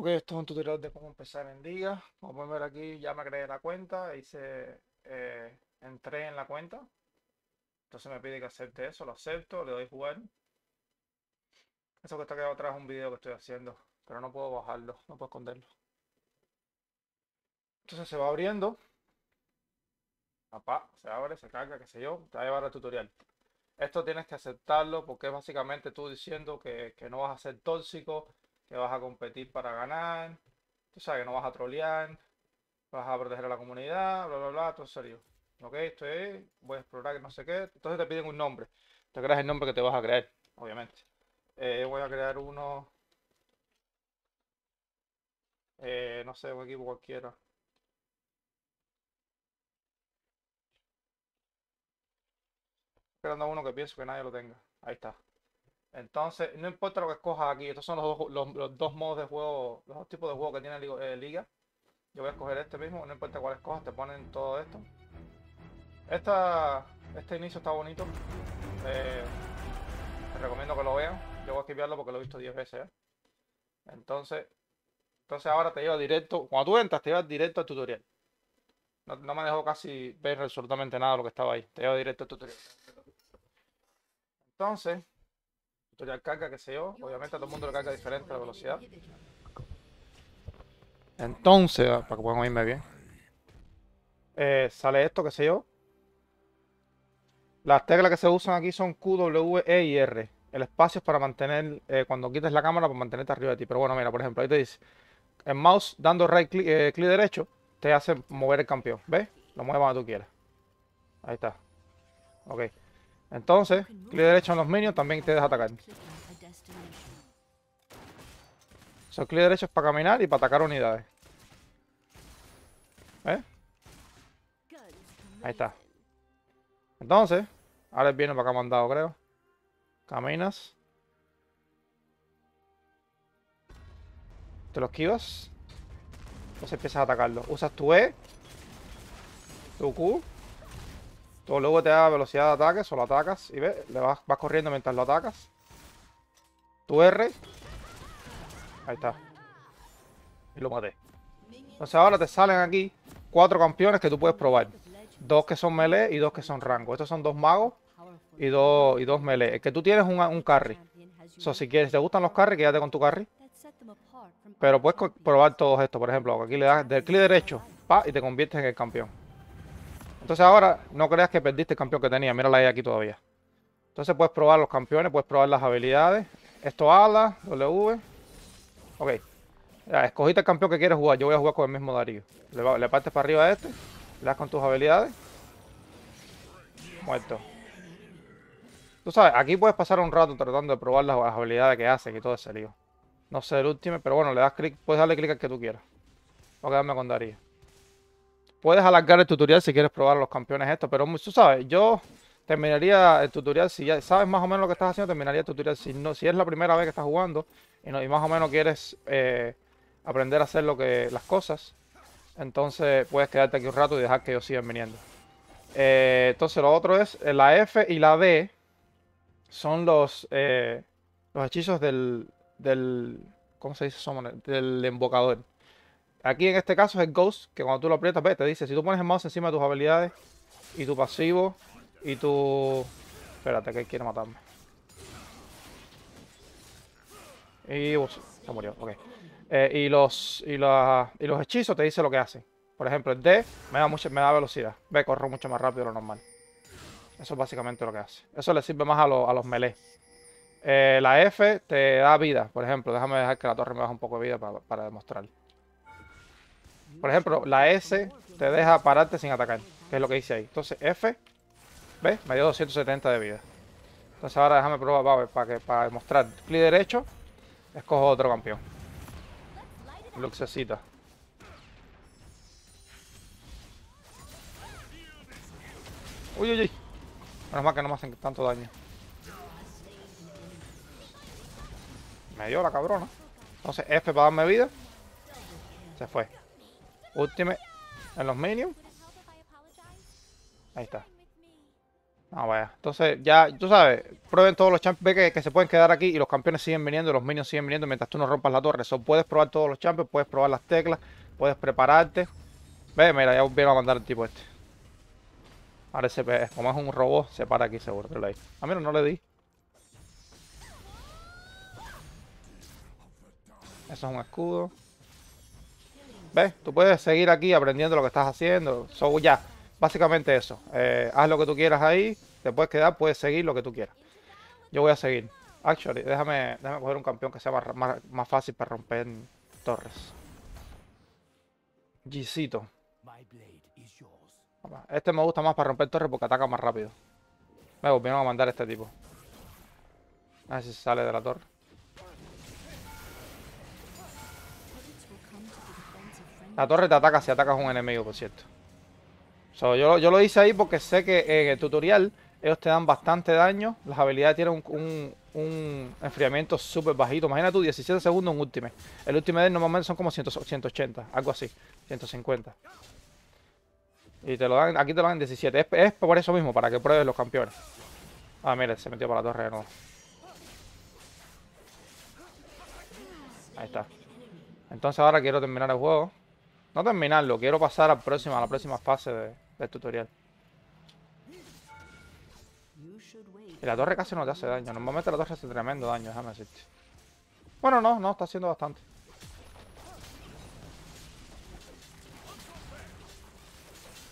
Ok, esto es un tutorial de cómo empezar en Diga. Como pueden ver aquí, ya me creé la cuenta, hice, eh, entré en la cuenta. Entonces me pide que acepte eso, lo acepto, le doy jugar. Eso que está quedado atrás es un video que estoy haciendo, pero no puedo bajarlo, no puedo esconderlo. Entonces se va abriendo. Apá, se abre, se carga, qué sé yo, te va a llevar al tutorial. Esto tienes que aceptarlo porque es básicamente tú diciendo que, que no vas a ser tóxico, que vas a competir para ganar, tú sabes que no vas a trolear, vas a proteger a la comunidad, bla, bla, bla, todo serio. Ok, Estoy es, voy a explorar que no sé qué. Entonces te piden un nombre. Te creas el nombre que te vas a crear, obviamente. Eh, voy a crear uno. Eh, no sé, un equipo cualquiera. Creando uno que pienso que nadie lo tenga. Ahí está. Entonces, no importa lo que escojas aquí, estos son los dos, modos de juego, los dos tipos de juego que tiene eh, Liga. Yo voy a escoger este mismo, no importa cuál escojas, te ponen todo esto. Esta, este inicio está bonito. Eh, te recomiendo que lo vean. Yo voy a esquivarlo porque lo he visto 10 veces. ¿eh? Entonces, entonces ahora te lleva directo, cuando tú entras, te lleva directo al tutorial. No, no, me dejó casi ver absolutamente nada lo que estaba ahí. Te lleva directo al tutorial. Entonces, que sé yo. Obviamente a todo el mundo le carga diferente la velocidad. Entonces, para que puedan oírme bien. Eh, sale esto, que sé yo. Las teclas que se usan aquí son Q, W, E y R. El espacio es para mantener, eh, cuando quites la cámara, para mantenerte arriba de ti. Pero bueno, mira, por ejemplo, ahí te dice, el mouse dando right clic, eh, derecho, te hace mover el campeón. ¿Ves? Lo mueve cuando tú quieras. Ahí está. Ok. Entonces, clic derecho en los minions también te deja atacar. esos clic derecho es para caminar y para atacar unidades. ¿Eh? Ahí está. Entonces, ahora viene para acá mandado, creo. Caminas. Te lo esquivas. Entonces empiezas a atacarlo. Usas tu E. Tu Q. Luego te da velocidad de ataque, solo atacas. Y ves, le vas, corriendo mientras lo atacas. Tu R. Ahí está. Y lo maté. Entonces ahora te salen aquí cuatro campeones que tú puedes probar. Dos que son melee y dos que son rango. Estos son dos magos y dos, y dos melee. El que tú tienes un, un carry. O si quieres, te gustan los carry, quédate con tu carry. Pero puedes probar todos estos. Por ejemplo, aquí le das del clic derecho pa, y te conviertes en el campeón. Entonces ahora no creas que perdiste el campeón que tenía. la ahí aquí todavía. Entonces puedes probar los campeones, puedes probar las habilidades. Esto ala, W. Ok. escogiste el campeón que quieres jugar. Yo voy a jugar con el mismo Darío. Le, partes para arriba a este. Le das con tus habilidades. Muerto. Tú sabes, aquí puedes pasar un rato tratando de probar las, habilidades que hace y todo ese lío. No sé el último, pero bueno, le das clic, puedes darle clic al que tú quieras. Voy a quedarme con Darío. Puedes alargar el tutorial si quieres probar los campeones esto, pero tú sabes, yo terminaría el tutorial, si ya sabes más o menos lo que estás haciendo, terminaría el tutorial. Si no, si es la primera vez que estás jugando y, más o menos quieres eh, aprender a hacer lo que, las cosas, entonces puedes quedarte aquí un rato y dejar que yo sigan viniendo. Eh, entonces lo otro es, eh, la F y la D son los, los hechizos del, del, ¿cómo se dice? Del invocador. Aquí en este caso es el Ghost, que cuando tú lo aprietas, ve, te dice, si tú pones el mouse encima de tus habilidades y tu pasivo y tu... Espérate, que él quiere matarme. Y... se murió, ok. Eh, y, los, y, los hechizos te dicen lo que hacen. Por ejemplo, el D me da, me da velocidad. Ve, corro mucho más rápido de lo normal. Eso es básicamente lo que hace. Eso le sirve más a, los melee. Eh, la F te da vida, por ejemplo. Déjame dejar que la torre me baje un poco de vida para, para demostrar. Por ejemplo, la S te deja pararte sin atacar, que es lo que hice ahí. Entonces, F, ¿ves? Me dio 270 de vida. Entonces ahora déjame probar, para, que, para mostrar. Clic derecho, escojo otro campeón. Luxecita. Uy, uy, uy. Menos mal que no me hacen tanto daño. Me dio la cabrona. Entonces F para darme vida. Se fue. Última. En los minions. Ahí está. No, vaya. Entonces, ya, tú sabes, prueben todos los champions que, que, se pueden quedar aquí y los campeones siguen viniendo, los minions siguen viniendo mientras tú no rompas la torre. eso puedes probar todos los champions, puedes probar las teclas, puedes prepararte. Ve, mira, ya viene a mandar el tipo este. Ahora ese, como es un robot, se para aquí seguro. Pero A mí no le di. Eso es un escudo. ¿Ves? Tú puedes seguir aquí aprendiendo lo que estás haciendo. So, ya, básicamente eso. Eh, haz lo que tú quieras ahí, después puedes quedar, puedes seguir lo que tú quieras. Yo voy a seguir. Actually, déjame, déjame coger un campeón que sea más, más, fácil para romper torres. Gisito. Este me gusta más para romper torres porque ataca más rápido. Me volvieron a mandar este tipo. A ver si sale de la torre. La torre te ataca si atacas a un enemigo, por cierto. yo, lo hice ahí porque sé que eh, en el tutorial ellos te dan bastante daño. Las habilidades tienen un, enfriamiento súper bajito. Imagina tú, 17 segundos en último. El último de él normalmente son como 180, algo así. 150. Y te lo dan, aquí te lo dan 17. Es, por eso mismo, para que pruebes los campeones. Ah, mira, se metió para la torre de nuevo. Ahí está. Entonces ahora quiero terminar el juego. No terminarlo, quiero pasar próxima a la próxima fase del tutorial. Y la torre casi no te hace daño. Normalmente la torre hace tremendo daño, déjame decirte. Bueno, no, no, está haciendo bastante.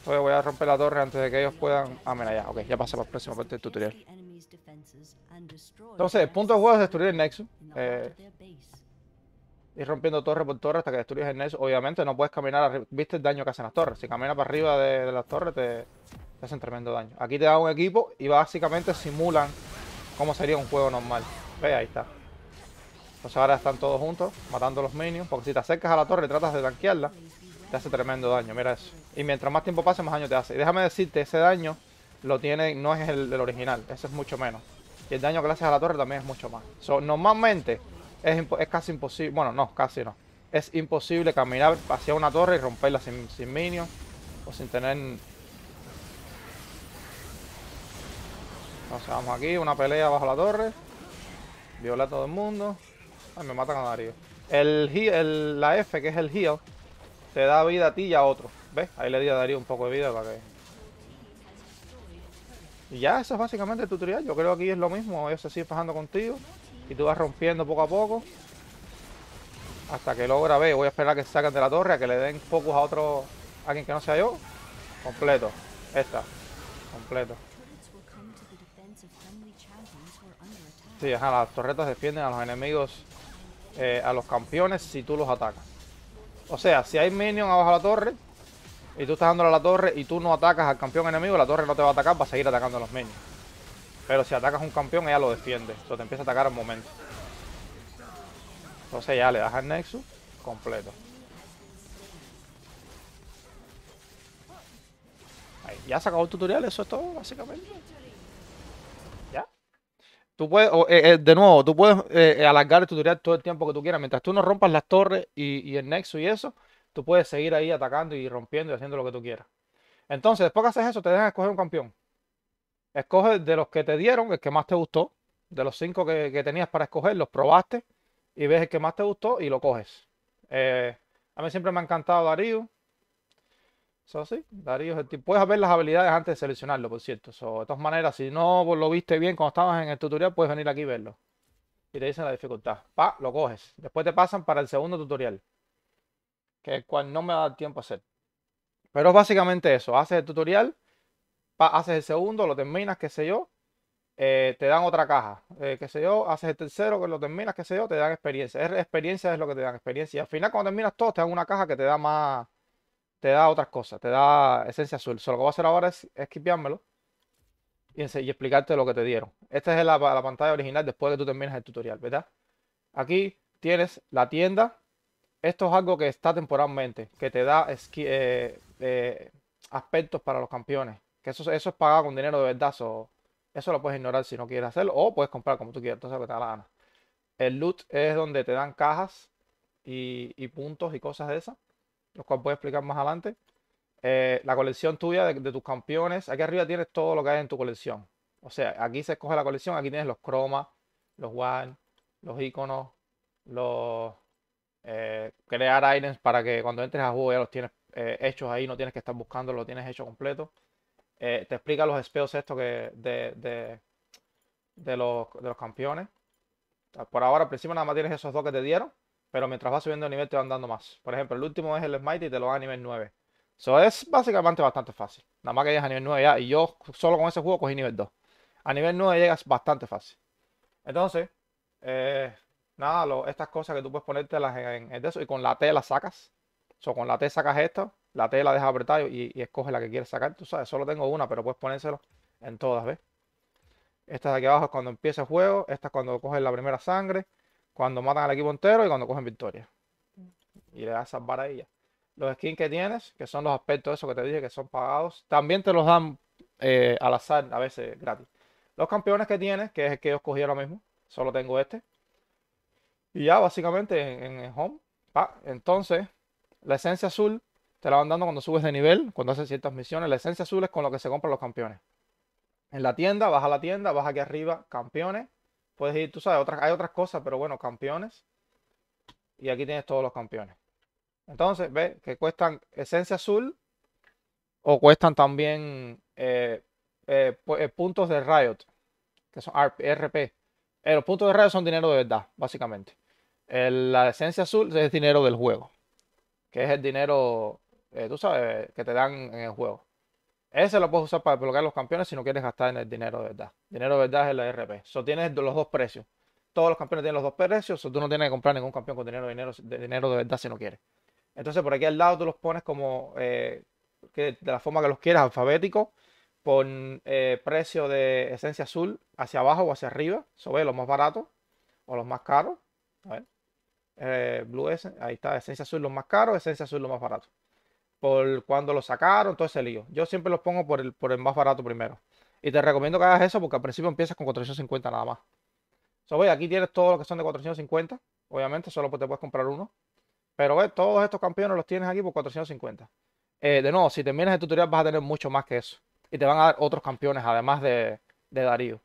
voy a romper la torre antes de que ellos puedan... Ah, mira, ya, ok, ya pasa para la próxima parte del tutorial. Entonces, el punto de juego es destruir el Nexus. Eh, ir rompiendo torre por torre hasta que destruyes el Nexus. Obviamente no puedes caminar arriba. ¿Viste el daño que hacen las torres? Si caminas para arriba de, las torres te, hacen tremendo daño. Aquí te da un equipo y básicamente simulan cómo sería un juego normal. Ve, ahí está. Entonces ahora están todos juntos matando los minions. Porque si te acercas a la torre y tratas de tanquearla, te hace tremendo daño. Mira eso. Y mientras más tiempo pase, más daño te hace. Y déjame decirte, ese daño lo tiene, no es el, original. Ese es mucho menos. Y el daño que le haces a la torre también es mucho más. normalmente... Es, casi imposible. Bueno, no, casi no. Es imposible caminar hacia una torre y romperla sin, sin minions o sin tener. Entonces vamos aquí, una pelea bajo la torre. Viola a todo el mundo. Ay, me matan a Darío. El, el, la F, que es el heal, te da vida a ti y a otro. ¿Ves? Ahí le di a Darío un poco de vida para que... Y ya, eso es básicamente el tutorial. Yo creo que aquí es lo mismo. Ellos se siguen pasando contigo. Y tú vas rompiendo poco a poco. Hasta que logra ver, Voy a esperar a que se saquen de la torre, a que le den focus a otro... A alguien que no sea yo. Completo. Esta. Completo. Sí, ajá, las torretas defienden a los enemigos, eh, a los campeones si tú los atacas. O sea, si hay minion abajo de la torre y tú estás dándole a la torre y tú no atacas al campeón enemigo, la torre no te va a atacar, va a seguir atacando a los minions. Pero si atacas un campeón, ella lo defiende. O te empieza a atacar al momento. Entonces ya le das al Nexus completo. Ya se acabó el tutorial, eso es todo, básicamente. ¿Ya? Tú puedes, eh, eh, de nuevo, tú puedes eh, alargar el tutorial todo el tiempo que tú quieras. Mientras tú no rompas las torres y, y el Nexus y eso, tú puedes seguir ahí atacando y rompiendo y haciendo lo que tú quieras. Entonces, después que haces eso, te dejan escoger un campeón escoges de los que te dieron el que más te gustó, de los cinco que, tenías para escoger, los probaste y ves el que más te gustó y lo coges. Eh, a mí siempre me ha encantado Darío. Eso sí, Darío es Puedes ver las habilidades antes de seleccionarlo, por cierto. So, de todas maneras, si no lo viste bien cuando estabas en el tutorial, puedes venir aquí y verlo. Y te dicen la dificultad. Pa, lo coges. Después te pasan para el segundo tutorial. Que el cual no me da tiempo a hacer. Pero es básicamente eso. Haces el tutorial haces el segundo, lo terminas, qué sé yo, eh, te dan otra caja, eh, qué sé yo, haces el tercero, que lo terminas, qué sé yo, te dan experiencia. Es, experiencia es lo que te dan experiencia. al final, cuando terminas todo, te dan una caja que te da más, te da otras cosas, te da esencia azul. solo lo que voy a hacer ahora es esquipeármelo y, explicarte lo que te dieron. Esta es la, pantalla original después de que tú terminas el tutorial, ¿verdad? Aquí tienes la tienda. Esto es algo que está temporalmente, que te da eh, aspectos para los campeones eso, es pagado con dinero de verdad. eso lo puedes ignorar si no quieres hacerlo. O puedes comprar como tú quieras. Entonces lo que te da la gana. El loot es donde te dan cajas y, puntos y cosas de esas. Los cuales voy a explicar más adelante. Eh, la colección tuya de, tus campeones. Aquí arriba tienes todo lo que hay en tu colección. O sea, aquí se escoge la colección. Aquí tienes los cromas, los one, los iconos, los. Eh, crear items para que cuando entres a juego ya los tienes eh, hechos ahí, no tienes que estar buscando, lo tienes hecho completo. Eh, te explica los espeos estos que de, los, campeones. Ah, por ahora, al principio nada más tienes esos dos que te dieron, pero mientras vas subiendo de nivel te van dando más. Por ejemplo, el último es el Smite y te lo da a nivel 9. Eso es básicamente bastante fácil. Nada más que llegas a nivel 9 ya. Y yo solo con ese juego cogí nivel 2. A nivel 9 llegas bastante fácil. Entonces, eh, nada, estas cosas que tú puedes ponértelas en, eso y con la T las sacas. O con la T sacas esto la tela, deja apretado y, escoge la que quiere sacar. Tú sabes, solo tengo una, pero puedes ponérselo en todas, ¿ves? Esta de aquí abajo es cuando empieza el juego, esta es cuando coge la primera sangre, cuando matan al equipo entero y cuando cogen victoria. Y le das salvar a ella. Los skins que tienes, que son los aspectos de eso que te dije, que son pagados, también te los dan eh, al azar, a veces gratis. Los campeones que tienes, que es el que yo escogí ahora mismo, solo tengo este. Y ya básicamente en, el home. entonces, la esencia azul te la van dando cuando subes de nivel, cuando haces ciertas misiones. La esencia azul es con lo que se compran los campeones. En la tienda, vas a la tienda, vas aquí arriba, campeones. Puedes ir, tú sabes, hay otras cosas, pero bueno, campeones. Y aquí tienes todos los campeones. Entonces, ves que cuestan esencia azul o cuestan también eh, eh, eh, puntos de Riot, que son RP. los puntos de Riot son dinero de verdad, básicamente. la esencia azul es dinero del juego, que es el dinero eh, tú sabes, que te dan en el juego. Ese lo puedes usar para colocar los campeones si no quieres gastar en el dinero de verdad. Dinero de verdad es el RP. eso tienes los dos precios. Todos los campeones tienen los dos precios, tú no tienes que comprar ningún campeón con dinero, de, dinero de verdad si no quieres. Entonces por aquí al lado tú los pones como eh, de la forma que los quieras, alfabético, por eh, precio de esencia azul hacia abajo o hacia arriba. Sobre los más baratos o los más caros. Blue Essence, ahí está, esencia azul los más caros, esencia azul los más baratos por cuando lo sacaron, todo ese lío. Yo siempre los pongo por el, por el más barato primero. Y te recomiendo que hagas eso porque al principio empiezas con 450 nada más. So, ve, aquí tienes todos los que son de 450. Obviamente, solo te puedes comprar uno. Pero ve, todos estos campeones los tienes aquí por 450. Eh, de nuevo, si terminas el tutorial vas a tener mucho más que eso. Y te van a dar otros campeones, además de, de Darío.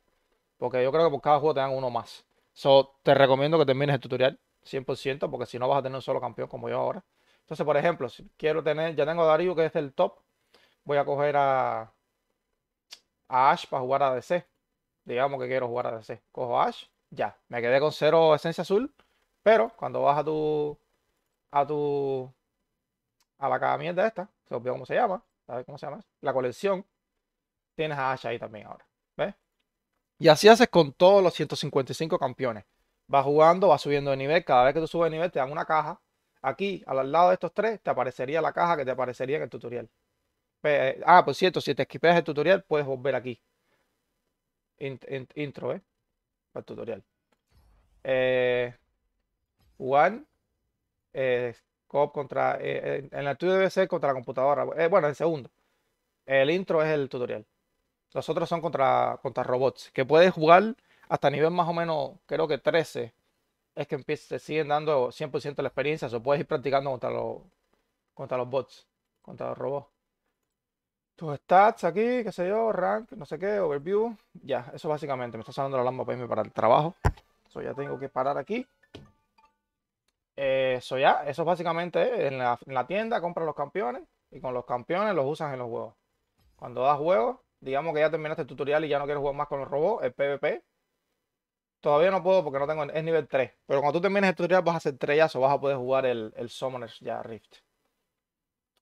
Porque yo creo que por cada juego te dan uno más. So, te recomiendo que termines el tutorial 100%, porque si no vas a tener un solo campeón como yo ahora. Entonces, por ejemplo, si quiero tener, ya tengo a Darío que es el top, voy a coger a, Ash para jugar a DC. Digamos que quiero jugar a DC. Cojo a Ash, ya. Me quedé con cero esencia azul, pero cuando vas a tu, a tu, a la cada mierda esta, se olvidó cómo se llama, ¿sabes cómo se llama? La colección, tienes a Ash ahí también ahora, ¿ves? Y así haces con todos los 155 campeones. Vas jugando, vas subiendo de nivel. Cada vez que tú subes de nivel, te dan una caja aquí, al lado de estos tres, te aparecería la caja que te aparecería en el tutorial. Eh, ah, por cierto, si te esquipeas el tutorial, puedes volver aquí. intro, ¿eh? Para el tutorial. Eh, one. Eh, contra... Eh, en la tuya debe ser contra la computadora. bueno, el segundo. El intro es el tutorial. Los otros son contra, contra robots. Que puedes jugar hasta nivel más o menos, creo que 13 es que te siguen dando 100% la experiencia. O puedes ir practicando contra los, contra los bots, contra los robots. Tus stats aquí, qué sé yo, rank, no sé qué, overview. Ya, eso básicamente. Me está saliendo la lámpara para irme para el trabajo. Eso ya tengo que parar aquí. Eso eh, ya, eso básicamente es en la, en la tienda, compras los campeones y con los campeones los usas en los juegos. Cuando das juegos, digamos que ya terminaste el tutorial y ya no quieres jugar más con los robots, el PvP, Todavía no puedo porque no tengo. Es nivel 3. Pero cuando tú termines el tutorial vas a hacer o Vas a poder jugar el, el Summoners ya Rift.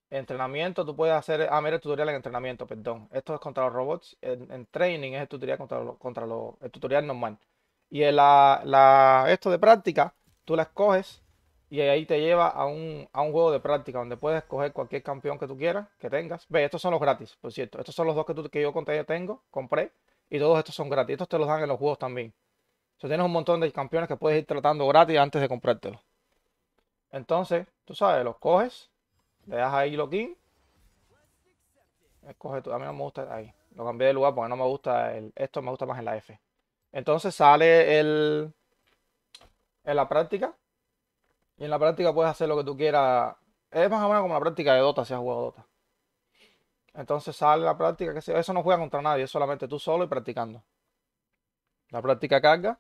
Entrenamiento, tú puedes hacer. Ah, mira el tutorial en entrenamiento, perdón. Esto es contra los robots. En, training es el tutorial contra, los, contra los. El tutorial normal. Y esto de práctica, tú la escoges y ahí te lleva a un, juego de práctica donde puedes escoger cualquier campeón que tú quieras, que tengas. Ve, estos son los gratis, por cierto. Estos son los dos que, tú, que yo tengo, compré. Y todos estos son gratis. Estos te los dan en los juegos también tienes un montón de campeones que puedes ir tratando gratis antes de comprártelo. Entonces, tú sabes, los coges, le das ahí login. Escoge tú. A mí no me gusta ahí. Lo cambié de lugar porque no me gusta el. Esto me gusta más en la F. Entonces sale el. En la práctica. Y en la práctica puedes hacer lo que tú quieras. Es más o menos como la práctica de Dota si has jugado Dota. Entonces sale la práctica, que eso no juega contra nadie, es solamente tú solo y practicando. La práctica carga.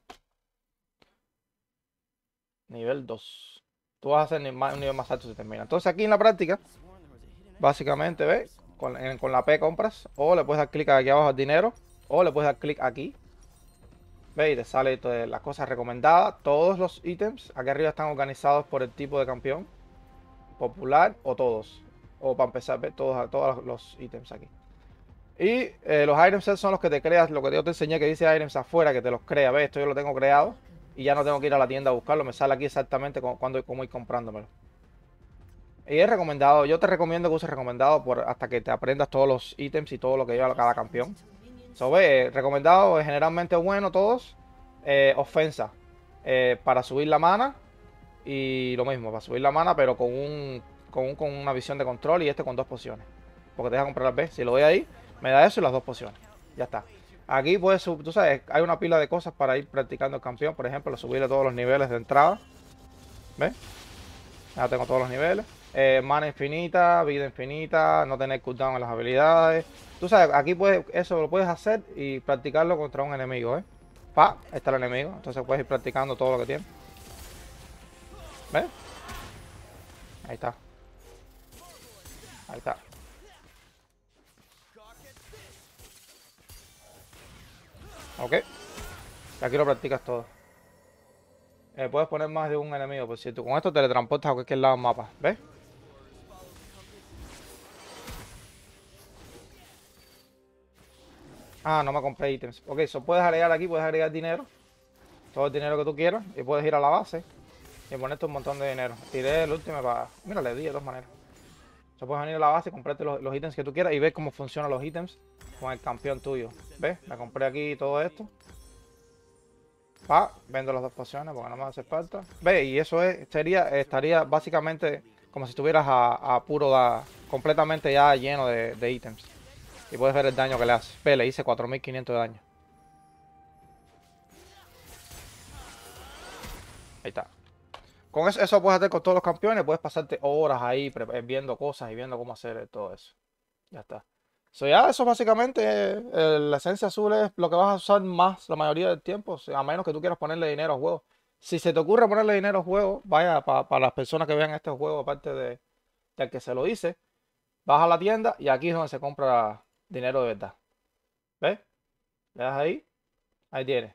Nivel 2. Tú vas a hacer un nivel más alto si termina. Entonces aquí en la práctica, básicamente, ¿ves? Con, la P compras. O le puedes dar clic aquí abajo al dinero. O le puedes dar clic aquí. Ve Y te sale las cosas recomendadas. Todos los ítems aquí arriba están organizados por el tipo de campeón. Popular o todos. O para empezar, ¿ves? Todos, todos los ítems aquí. Y eh, los item sets son los que te creas, lo que yo te enseñé que dice items afuera, que te los crea. ¿Ves? Esto yo lo tengo creado y ya no tengo que ir a la tienda a buscarlo. Me sale aquí exactamente cuando y cómo ir comprándomelo. Y es recomendado, yo te recomiendo que uses recomendado por, hasta que te aprendas todos los ítems y todo lo que lleva cada campeón. So, recomendado es eh, generalmente bueno todos. Eh, ofensa, para subir la mana y lo mismo, para subir la mana, pero con un, con, una visión de control y este con dos pociones. Porque te deja comprar las B. Si lo doy ahí, me da eso y las dos pociones. Ya está. Aquí puedes, tú sabes, hay una pila de cosas para ir practicando el campeón. Por ejemplo, subirle todos los niveles de entrada. ¿Ves? Ya tengo todos los niveles. Eh, mana infinita, vida infinita, no tener cooldown en las habilidades. Tú sabes, aquí puedes, eso lo puedes hacer y practicarlo contra un enemigo, ¿eh? Pa, está el enemigo. Entonces puedes ir practicando todo lo que tiene. ¿Ves? Ahí está. Ahí está. Ok. Aquí lo practicas todo. Eh, puedes poner más de un enemigo, por tú Con esto te teletransportas a cualquier lado del mapa. ¿Ves? Ah, no me compré ítems. Ok, eso puedes agregar aquí, puedes agregar dinero. Todo el dinero que tú quieras. Y puedes ir a la base. Y ponerte un montón de dinero. Tiré el último para... Mira, le di de dos maneras. O puedes venir a la base, comprarte los ítems que tú quieras y ver cómo funcionan los ítems con el campeón tuyo. ¿Ves? Me compré aquí todo esto. Pa, vendo las dos pociones porque no me hace falta. Ve, y eso es, sería, estaría básicamente como si estuvieras a, puro, da, completamente ya lleno de, ítems. Y puedes ver el daño que le hace. Ve, le hice 4500 de daño. Ahí está. Con eso puedes hacer con todos los campeones. Puedes pasarte horas ahí eh, viendo cosas y viendo cómo hacer todo eso. Ya está. So, ya, eso básicamente, eh, la esencia azul es lo que vas a usar más la mayoría del tiempo, a menos que tú quieras ponerle dinero al juego. Si se te ocurre ponerle dinero al juego, vaya, para las personas que vean este juego, aparte de, del que se lo hice, vas a la tienda y aquí es donde se compra dinero de verdad. ¿Ves? Le das ahí, ahí tienes.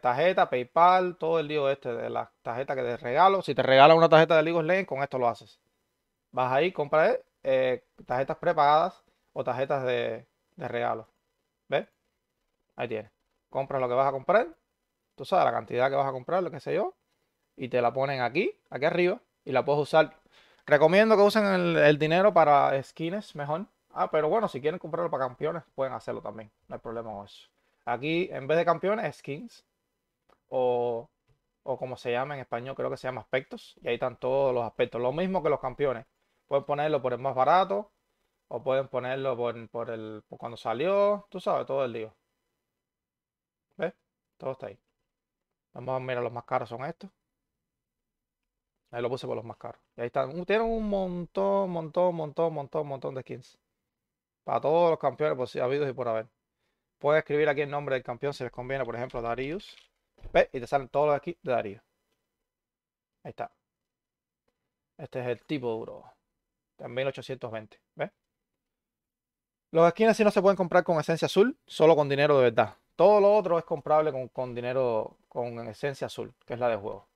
Tarjeta, PayPal, todo el lío este de las tarjetas que te regalo. Si te regalan una tarjeta de League of Legends, con esto lo haces. Vas ahí, compras eh, tarjetas prepagadas o tarjetas de, regalo. ¿Ves? Ahí tienes. Compras lo que vas a comprar. Tú sabes la cantidad que vas a comprar, lo que sé yo. Y te la ponen aquí, aquí arriba. Y la puedes usar. Recomiendo que usen el, dinero para skins mejor. Ah, pero bueno, si quieren comprarlo para campeones, pueden hacerlo también. No hay problema con eso. Aquí, en vez de campeones, skins. O, o como se llama en español, creo que se llama aspectos. Y ahí están todos los aspectos. Lo mismo que los campeones. Pueden ponerlo por el más barato, o pueden ponerlo por, el cuando salió, tú sabes, todo el lío. ¿Ves? Todo está ahí. Vamos a mirar los más caros son estos. Ahí lo puse por los más caros. Y ahí están. Uh, tienen un montón, montón, montón, montón, montón de skins. Para todos los campeones pues, habido y por haber. Puedes escribir aquí el nombre del campeón si les conviene. Por ejemplo, Darius. ¿Ves? Y te salen todos los aquí de Darius. Ahí está. Este es el tipo duro. 1820. ¿Ves? Los esquinas sí no se pueden comprar con esencia azul, solo con dinero de verdad. Todo lo otro es comprable con, dinero, con esencia azul, que es la de juego.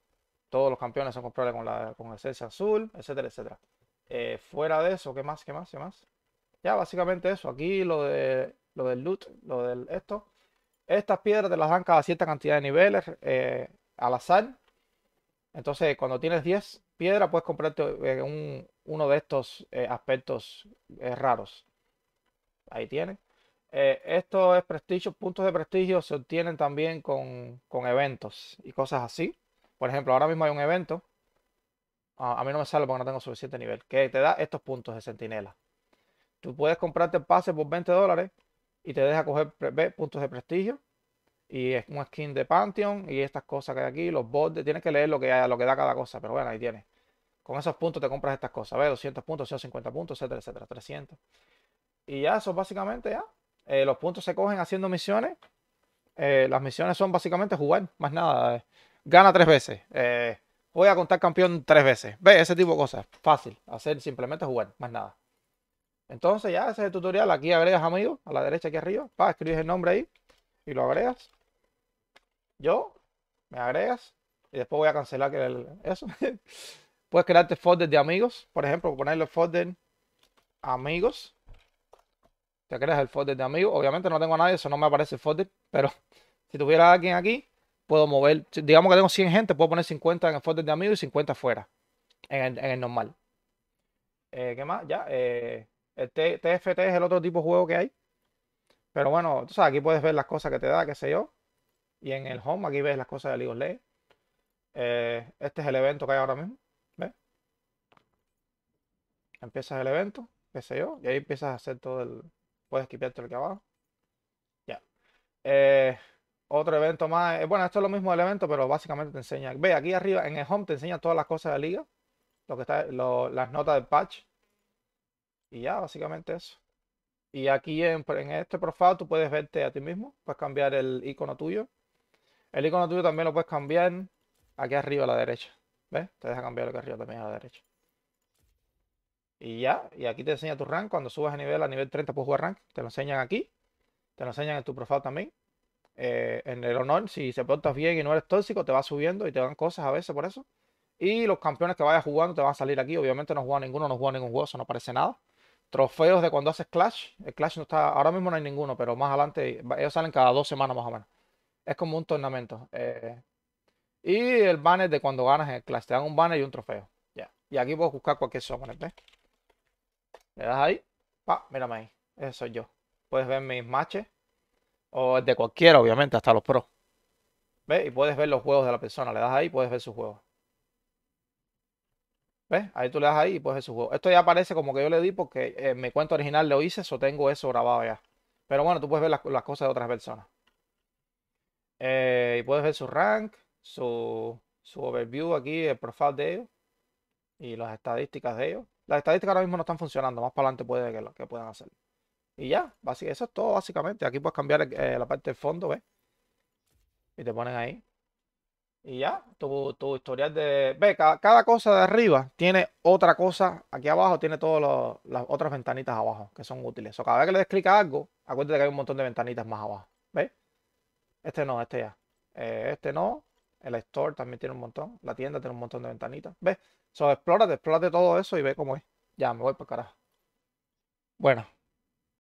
Todos los campeones son comprables con, con esencia azul, etcétera, etcétera. Eh, fuera de eso, ¿qué más? ¿Qué más? ¿Qué más? Ya, básicamente eso. Aquí lo, de, lo del loot, lo del esto. Estas piedras te las dan cada cierta cantidad de niveles eh, al azar. Entonces, cuando tienes 10 piedras, puedes comprarte eh, uno de estos aspectos raros ahí tienen. Eh, esto es prestigio, puntos de prestigio se obtienen también con, eventos y cosas así. Por ejemplo, ahora mismo hay un evento. a mí no me sale porque no tengo suficiente nivel. Que te da estos puntos de sentinela. Tú puedes comprarte el pase por 20 dólares y te deja coger puntos de prestigio. Y es un skin de Pantheon y estas cosas que hay aquí, los bordes. Tienes que leer lo que, lo que da cada cosa, pero bueno, ahí tienes. Con esos puntos te compras estas cosas, ver, 200 puntos, 150 puntos, etcétera, etcétera, 300. Y ya, eso básicamente ya. Eh, los puntos se cogen haciendo misiones. Eh, las misiones son básicamente jugar, más nada. Eh, gana tres veces. voy a contar campeón tres veces. Ve, ese tipo de cosas. Fácil. Hacer simplemente jugar, más nada. Entonces ya ese es el tutorial. Aquí agregas amigos, a la derecha aquí arriba. Para escribes el nombre ahí y lo agregas. Yo, me agregas y después voy a cancelar que eso. Puedes crearte folders de amigos. Por ejemplo, ponerle folder amigos. Te crees? el folder de amigos. Obviamente no tengo a nadie, eso no me aparece el folder. Pero si tuviera alguien aquí, puedo mover. Digamos que tengo 100 gente, puedo poner 50 en el folder de amigos y 50 fuera. En el, normal. Eh, ¿Qué más? Ya. Eh, el TFT es el otro tipo de juego que hay. Pero bueno, tú sabes, aquí puedes ver las cosas que te da, qué sé yo. Y en el home aquí ves las cosas de League of Legends. Eh, este es el evento que hay ahora mismo. ¿Ves? Empiezas el evento, qué sé yo. Y ahí empiezas a hacer todo el, Puedes quitarte lo que abajo. Ya. Eh, otro evento más. Eh, bueno, esto es lo mismo del evento, pero básicamente te enseña. Ve, aquí arriba en el home te enseña todas las cosas de la liga. Lo que está, las notas del patch. Y ya, básicamente eso. Y aquí en, en, este profile tú puedes verte a ti mismo. Puedes cambiar el icono tuyo. El icono tuyo también lo puedes cambiar aquí arriba a la derecha. ¿Ves? Te deja cambiar lo que arriba también a la derecha. Y ya, y aquí te enseña tu rank. Cuando subes a nivel, a nivel 30 puedes jugar rank. Te lo enseñan aquí. Te lo enseñan en tu profile también. Eh, en el honor, si se portas bien y no eres tóxico, te va subiendo y te dan cosas a veces por eso. Y los campeones que vayas jugando te van a salir aquí. Obviamente no juega ninguno, no juega ningún juego, eso no aparece nada. Trofeos de cuando haces Clash. El Clash no está, ahora mismo no hay ninguno, pero más adelante ellos salen cada dos semanas más o menos. Es como un tornamento. Eh. y el banner de cuando ganas en el Clash. Te dan un banner y un trofeo. ya Y aquí puedes buscar cualquier sombra, ¿ves? Le das ahí. Pa, mírame ahí. Ese soy yo. Puedes ver mis matches. O de cualquiera, obviamente, hasta los pros. ¿Ves? Y puedes ver los juegos de la persona. Le das ahí y puedes ver sus juegos. ¿Ves? Ahí tú le das ahí y puedes ver su juegos. Esto ya aparece como que yo le di porque en eh, mi cuento original lo hice, o tengo eso grabado ya. Pero bueno, tú puedes ver las, cosas de otras personas. Eh, y puedes ver su rank, su, su overview aquí, el profile de ellos y las estadísticas de ellos. Las estadísticas ahora mismo no están funcionando, más para adelante puede que, lo que puedan hacer. Y ya, eso es todo básicamente. Aquí puedes cambiar eh, la parte del fondo, ¿ves? Y te ponen ahí. Y ya, tu, tu historial de... Ve, cada, cosa de arriba tiene otra cosa. Aquí abajo tiene todas las otras ventanitas abajo que son útiles. O cada vez que le des clic a algo, acuérdate que hay un montón de ventanitas más abajo. ¿Ves? Este no, este ya. Eh, este no. El store también tiene un montón. La tienda tiene un montón de ventanitas. ¿Ves? Explora, explórate, explórate todo eso y ve cómo es. Ya, me voy para carajo. Bueno.